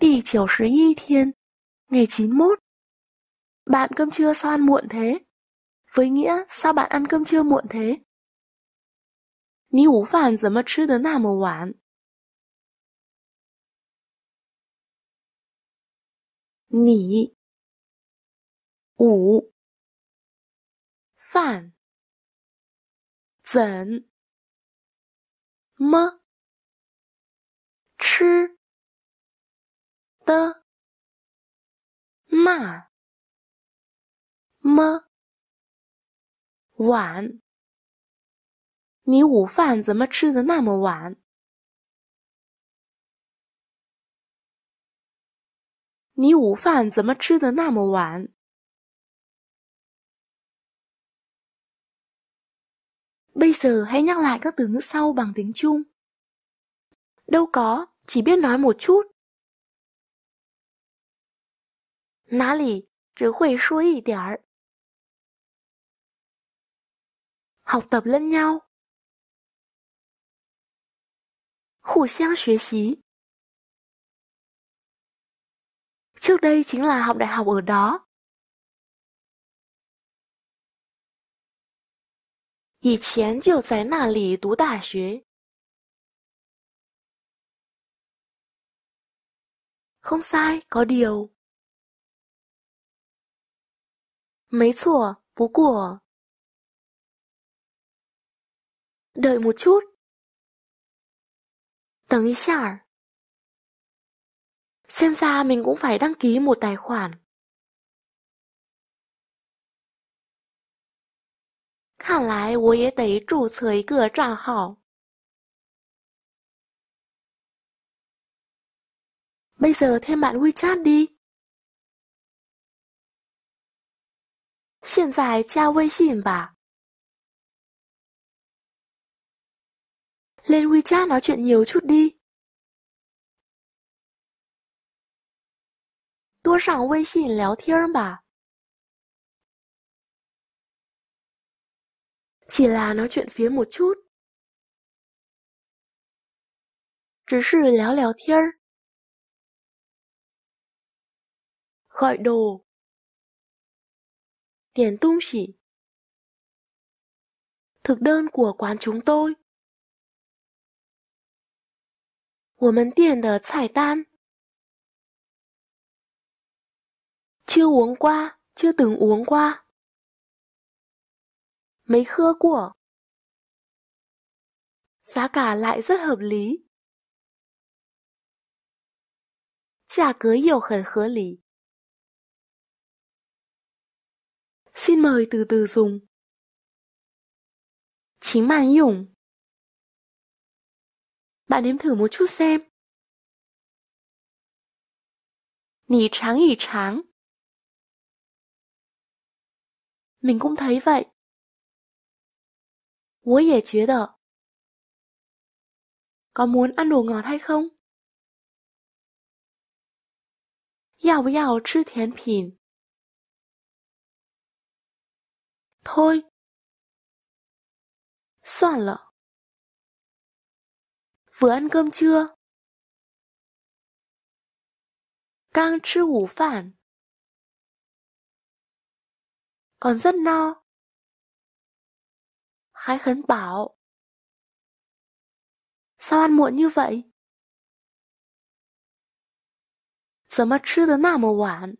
Tỷ 九十一 thiên, ngày 91. Bạn cơm trưa sao ăn muộn thế? Với nghĩa, sao bạn ăn cơm trưa muộn thế? 你午饭怎么吃得那么晚？你午饭怎么吃？那么晚？你午饭怎么吃的那么晚？你午饭怎么吃的那么晚？Bác hãy nhắc lại các từ ngữ sau bằng tiếng Trung. Đâu có, chỉ biết nói một chút. 哪里只会说一点儿？học tập lẫn nhau，互相学习。trước đây chính là học đại học ở đó，以前就在那里读大学。không sai có điều。没错，不过。Đợi một chút đợi một chút, Xem ra mình cũng phải đăng ký một tài khoản. Khả lái 我也得注册一个账号. Bây giờ thêm bạn WeChat đi. 现在加微信吧。Lên WeChat nói chuyện nhiều chút đi. chỉ là nói chuyện phía một chút. 只是聊聊天儿。Gọi đồ tiền tung thực đơn của quán chúng tôi. 我们店的菜单。Chưa uống qua, chưa từng uống qua. Mấy khưa của. Giá cả lại rất hợp lý. Giá cả lý. mời từ từ dùng. Chính màn dùng. Bạn nếm thử một chút xem. Nỉ tráng ỉ tráng. Mình cũng thấy vậy. đỡ. có muốn ăn đồ ngọt hay không? 要不要吃甜品？thôi. Soạn lợ. Vừa ăn cơm chưa? Cang chứ ngủ phản. Còn rất no. Khái khấn bảo. Sao ăn muộn như vậy? 怎么吃的那么晚？